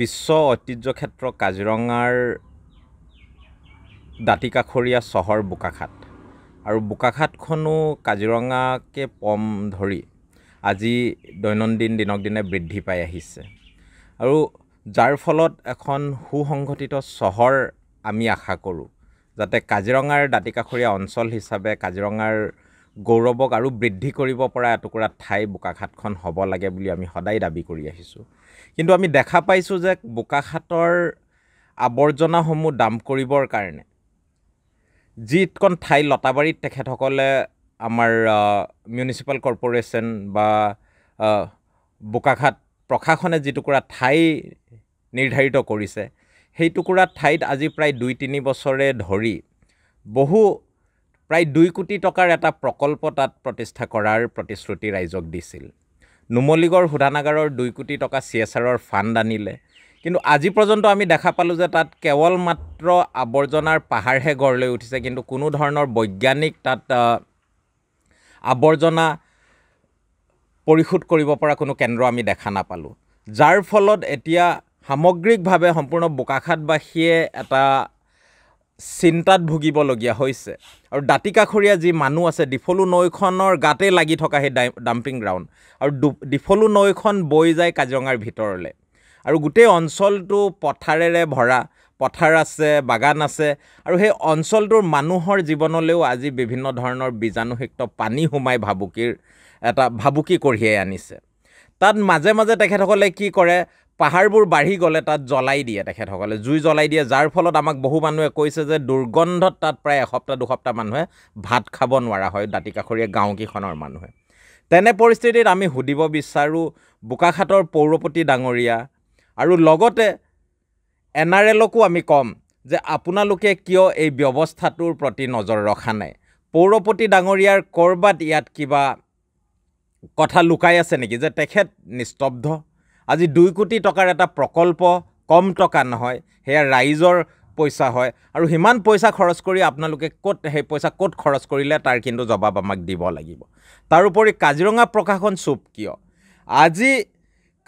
বিশ্ব ঐতিহ্য ক্ষেত্ৰ কাজিৰঙাৰ দাঁতিকাষৰীয়া চহৰ বোকাখাট আৰু বোকাখাটখনো কাজিৰঙাকে পম ধৰি আজি দৈনন্দিন দিনক দিনে বৃদ্ধি পাই আহিছে আৰু যাৰ ফলত এখন সুসংগঠিত চহৰ আমি আশা কৰোঁ যাতে কাজিৰঙাৰ দাঁতিকাষৰীয়া অঞ্চল হিচাপে কাজিৰঙাৰ গৌৰৱক আৰু বৃদ্ধি কৰিব পৰা এটুকুৰা ঠাই বোকাখাতখন হ'ব লাগে বুলি আমি সদায় দাবী কৰি আহিছোঁ কিন্তু আমি দেখা পাইছোঁ যে বোকাখাটৰ আৱৰ্জনাসমূহ দাম কৰিবৰ কাৰণে যিকণ ঠাই লতাবাৰীত তেখেতসকলে আমাৰ মিউনিচিপাল কৰ্পৰেশ্যন বা বোকাখাট প্ৰশাসনে যিটুকুৰা ঠাই নিৰ্ধাৰিত কৰিছে সেইটুকুৰা ঠাইত আজি প্ৰায় দুই তিনি বছৰে ধৰি বহু প্ৰায় দুই কোটি টকাৰ এটা প্ৰকল্প তাত প্ৰতিষ্ঠা কৰাৰ প্ৰতিশ্ৰুতি ৰাইজক দিছিল নুমলীগড় শোধানাগাৰৰ দুই কোটি টকা চি এছ আৰৰ ফাণ্ড আনিলে কিন্তু আজি পৰ্যন্ত আমি দেখা পালোঁ যে তাত কেৱল মাত্ৰ আৱৰ্জনাৰ পাহাৰহে গঢ় লৈ উঠিছে কিন্তু কোনো ধৰণৰ বৈজ্ঞানিক তাত আৱৰ্জনা পৰিশোধ কৰিব পৰা কোনো কেন্দ্ৰ আমি দেখা নাপালোঁ যাৰ ফলত এতিয়া সামগ্ৰিকভাৱে সম্পূৰ্ণ বোকাখাতবাসীয়ে এটা চিন্তাত ভুগিবলগীয়া হৈছে আৰু দাঁতিকাষৰীয়া যি মানুহ আছে ডিফলু নৈখনৰ গাতে লাগি থকা সেই ডাই ডাম্পিং গ্ৰাউণ্ড আৰু ডু ডিফলু নৈখন বৈ যায় কাজিৰঙাৰ ভিতৰলৈ আৰু গোটেই অঞ্চলটো পথাৰেৰে ভৰা পথাৰ আছে বাগান আছে আৰু সেই অঞ্চলটোৰ মানুহৰ জীৱনলৈও আজি বিভিন্ন ধৰণৰ বীজাণুসিক্ত পানী সোমাই ভাবুকিৰ এটা ভাবুকি কঢ়িয়াই আনিছে তাত মাজে মাজে তেখেতসকলে কি কৰে পাহাৰবোৰ বাঢ়ি গ'লে তাত জ্বলাই দিয়ে তেখেতসকলে জুই জ্বলাই দিয়ে যাৰ ফলত আমাক বহু মানুহে কৈছে যে দুৰ্গন্ধত তাত প্ৰায় এসপ্তাহ দুসপ্তাহ মানুহে ভাত খাব নোৱাৰা হয় দাঁতিকাষৰীয়া গাঁওকেইখনৰ মানুহে তেনে পৰিস্থিতিত আমি সুধিব বিচাৰোঁ বোকাখাটৰ পৌৰপতি ডাঙৰীয়া আৰু লগতে এন আৰ এলকো আমি ক'ম যে আপোনালোকে কিয় এই ব্যৱস্থাটোৰ প্ৰতি নজৰ ৰখা নাই পৌৰপতি ডাঙৰীয়াৰ ক'ৰবাত ইয়াত কিবা কথা লুকাই আছে নেকি যে তেখেত নিস্তব্ধ আজি দুই কোটি টকাৰ এটা প্ৰকল্প কম টকা নহয় সেয়া ৰাইজৰ পইচা হয় আৰু সিমান পইচা খৰচ কৰি আপোনালোকে ক'ত সেই পইচা ক'ত খৰচ কৰিলে তাৰ কিন্তু জবাব আমাক দিব লাগিব তাৰোপৰি কাজিৰঙা প্ৰকাশন চুপ কিয় আজি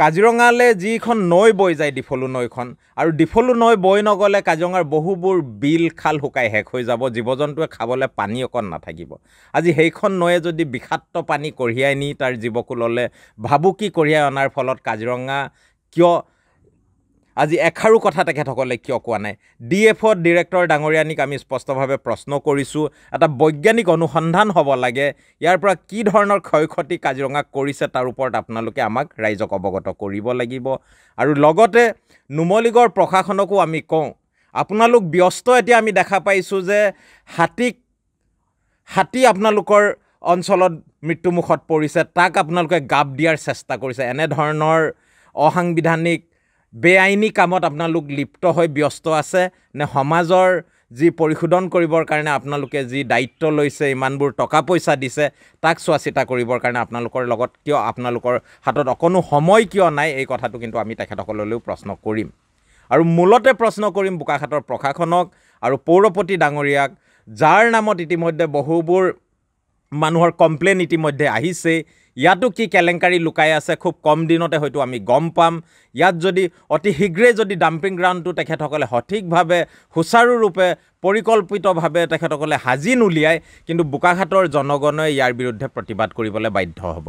কাজিৰঙালৈ যিখন নৈ বৈ যায় ডিফলু নৈখন আৰু ডিফলু নৈ বৈ নগ'লে কাজিৰঙাৰ বহুবোৰ বিল খাল শুকাই শেষ হৈ যাব জীৱ জন্তুৱে খাবলৈ পানী অকণ নাথাকিব আজি সেইখন নৈয়ে যদি বিষাক্ত পানী কঢ়িয়াই নি তাৰ জীৱকুললৈ ভাবুকি কঢ়িয়াই অনাৰ ফলত কাজিৰঙা কিয় আজি এষাৰো কথা তেখেতসকলে কিয় কোৱা নাই ডি এফ অ' ডিৰেক্টৰ ডাঙৰীয়ানীক আমি স্পষ্টভাৱে প্ৰশ্ন কৰিছোঁ এটা বৈজ্ঞানিক অনুসন্ধান হ'ব লাগে ইয়াৰ পৰা কি ধৰণৰ ক্ষয় ক্ষতি কাজিৰঙাক কৰিছে তাৰ ওপৰত আপোনালোকে আমাক ৰাইজক অৱগত কৰিব লাগিব আৰু লগতে নুমলীগড় প্ৰশাসনকো আমি কওঁ আপোনালোক ব্যস্ত এতিয়া আমি দেখা পাইছোঁ যে হাতীক হাতী আপোনালোকৰ অঞ্চলত মৃত্যুমুখত পৰিছে তাক আপোনালোকে গাপ দিয়াৰ চেষ্টা কৰিছে এনেধৰণৰ অসাংবিধানিক বেআইনী কামত আপোনালোক লিপ্ত হৈ ব্যস্ত আছে নে সমাজৰ যি পৰিশোধন কৰিবৰ কাৰণে আপোনালোকে যি দায়িত্ব লৈছে ইমানবোৰ টকা পইচা দিছে তাক চোৱা চিতা কৰিবৰ কাৰণে আপোনালোকৰ লগত কিয় আপোনালোকৰ হাতত অকণো সময় কিয় নাই এই কথাটো কিন্তু আমি তেখেতসকললৈও প্ৰশ্ন কৰিম আৰু মূলতে প্ৰশ্ন কৰিম বোকাখাটৰ প্ৰশাসনক আৰু পৌৰপতি ডাঙৰীয়াক যাৰ নামত ইতিমধ্যে বহুবোৰ মানুহৰ কমপ্লেইন ইতিমধ্যে আহিছে ইয়াতো কি কেলেংকাৰী লুকাই আছে খুব কম দিনতে হয়তো আমি গম পাম ইয়াত যদি অতি শীঘ্ৰেই যদি ডাম্পিং গ্ৰাউণ্ডটো তেখেতসকলে সঠিকভাৱে সুচাৰুৰূপে পৰিকল্পিতভাৱে তেখেতসকলে সাজি নুলিয়ায় কিন্তু বোকাঘাটৰ জনগণে ইয়াৰ বিৰুদ্ধে প্ৰতিবাদ কৰিবলৈ বাধ্য হ'ব